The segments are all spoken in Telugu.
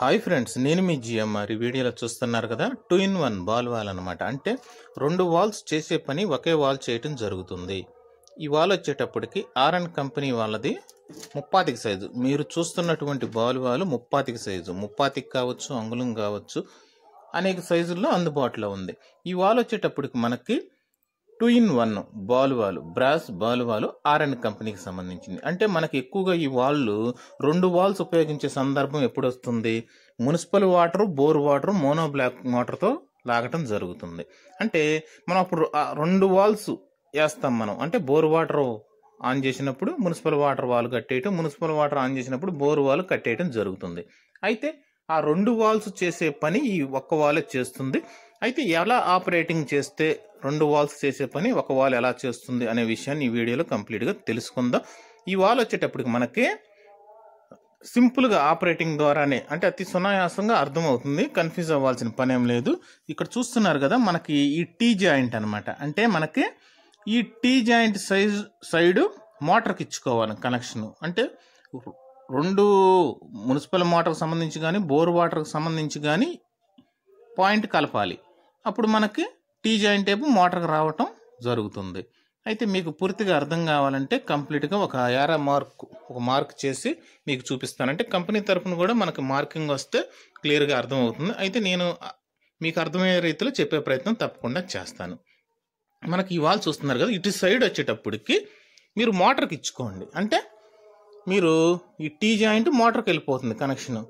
హాయ్ ఫ్రెండ్స్ నేను మీ జిఎంఆర్ మరి వీడియోలో చూస్తున్నారు కదా two in one ball valve అనమాట అంటే రెండు వాల్స్ చేసే పని ఒకే వాల్ చేయటం జరుగుతుంది ఈ వాల్ వచ్చేటప్పటికి ఆర్ఎన్ కంపెనీ వాళ్ళది ముప్పాతికి సైజు మీరు చూస్తున్నటువంటి బాల్ వాల్ ముప్పాతికి సైజు ముప్పాతికి కావచ్చు అంగుళం కావచ్చు అనేక సైజుల్లో అందుబాటులో ఉంది ఈ వాల్ వచ్చేటప్పటికి మనకి టూ ఇన్ వన్ బాలువాలు బ్రాస్ బాలువాలు ఆర్ అండ్ కంపెనీకి సంబంధించింది అంటే మనకి ఎక్కువగా ఈ వాళ్ళు రెండు వాల్స్ ఉపయోగించే సందర్భం ఎప్పుడు వస్తుంది municipal water bore water mono block మోటార్తో లాగటం జరుగుతుంది అంటే మనం అప్పుడు రెండు వాల్స్ వేస్తాం మనం అంటే బోర్ వాటర్ ఆన్ చేసినప్పుడు మున్సిపల్ వాటర్ వాల్ కట్టేయటం మున్సిపల్ వాటర్ ఆన్ చేసినప్పుడు బోర్ వాల్ కట్టేయటం జరుగుతుంది అయితే ఆ రెండు వాల్స్ చేసే పని ఈ ఒక్క వాలే చేస్తుంది అయితే ఎలా ఆపరేటింగ్ చేస్తే రెండు వాల్స్ చేసే పని ఒక వాల్ ఎలా చేస్తుంది అనే విషయాన్ని ఈ వీడియోలో కంప్లీట్గా తెలుసుకుందాం ఈ వాల్ వచ్చేటప్పటికి మనకి సింపుల్గా ఆపరేటింగ్ ద్వారానే అంటే అతి సునాయాసంగా అర్థమవుతుంది కన్ఫ్యూజ్ అవ్వాల్సిన పని ఏం లేదు ఇక్కడ చూస్తున్నారు కదా మనకి ఈ టీ జాయింట్ అనమాట అంటే మనకి ఈ టీ జాయింట్ సైజ్ సైడు మోటార్కి ఇచ్చుకోవాలి కనెక్షన్ అంటే రెండు మున్సిపల్ మోటార్కి సంబంధించి కానీ బోర్ వాటర్కి సంబంధించి కానీ పాయింట్ కలపాలి అప్పుడు మనకి టీ జాయింట్ టేపు మోటార్కి రావటం జరుగుతుంది అయితే మీకు పూర్తిగా అర్థం కావాలంటే కంప్లీట్గా ఒక యారా మార్క్ ఒక మార్క్ చేసి మీకు చూపిస్తాను అంటే కంపెనీ తరఫున కూడా మనకు మార్కింగ్ వస్తే క్లియర్గా అర్థం అవుతుంది అయితే నేను మీకు అర్థమయ్యే రీతిలో చెప్పే ప్రయత్నం తప్పకుండా చేస్తాను మనకి ఇవాళ చూస్తున్నారు కదా ఇటు సైడ్ వచ్చేటప్పటికి మీరు మోటార్కి ఇచ్చుకోండి అంటే మీరు ఈ టీ జాయింట్ మోటార్కి వెళ్ళిపోతుంది కనెక్షన్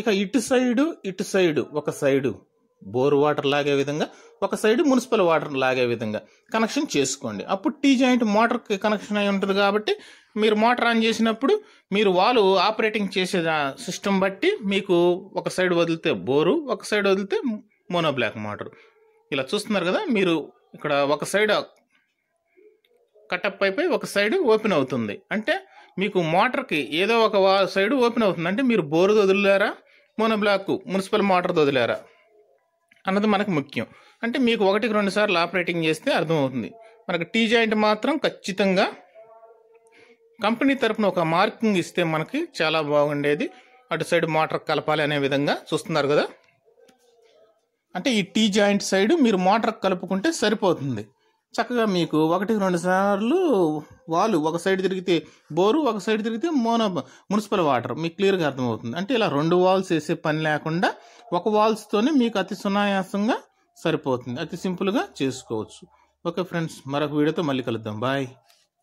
ఇక ఇటు సైడు ఇటు సైడు ఒక సైడు బోర్ వాటర్ లాగే విధంగా ఒక సైడ్ మున్సిపల్ వాటర్ లాగే విధంగా కనెక్షన్ చేసుకోండి అప్పుడు టీ జాయింట్ మోటార్కి కనెక్షన్ అయి ఉంటుంది కాబట్టి మీరు మోటార్ ఆన్ చేసినప్పుడు మీరు వాళ్ళు ఆపరేటింగ్ చేసే సిస్టమ్ బట్టి మీకు ఒక సైడ్ వదిలితే బోరు ఒక సైడ్ వదిలితే మోనో బ్లాక్ మోటార్ ఇలా చూస్తున్నారు కదా మీరు ఇక్కడ ఒక సైడ్ కటప్ అయిపోయి ఒక సైడ్ ఓపెన్ అవుతుంది అంటే మీకు మోటార్కి ఏదో ఒక సైడ్ ఓపెన్ అవుతుంది అంటే మీరు బోరు వదిలేరా బ్లాక్ మున్సిపల్ మోటార్ వదిలేరా అన్నది మనకు ముఖ్యం అంటే మీకు ఒకటికి రెండు సార్లు ఆపరేటింగ్ చేస్తే అర్థమవుతుంది మనకు టీ జాయింట్ మాత్రం ఖచ్చితంగా కంపెనీ తరపున ఒక మార్కింగ్ ఇస్తే మనకి చాలా బాగుండేది అటు సైడ్ మోటార్ కలపాలి అనే విధంగా చూస్తున్నారు కదా అంటే ఈ టీ జాయింట్ సైడ్ మీరు మోటార్ కలుపుకుంటే సరిపోతుంది చక్కగా మీకు ఒకటి రెండు సార్లు వాలు ఒక సైడ్ తిరిగితే బోరు ఒక సైడ్ తిరిగితే మోనో మున్సిపల్ వాటర్ మీకు క్లియర్గా అర్థమవుతుంది అంటే ఇలా రెండు వాల్స్ వేసే పని లేకుండా ఒక వాల్స్తోనే మీకు అతి సునాయాసంగా సరిపోతుంది అతి సింపుల్గా చేసుకోవచ్చు ఓకే ఫ్రెండ్స్ మరొక వీడియోతో మళ్ళీ కలుద్దాం బాయ్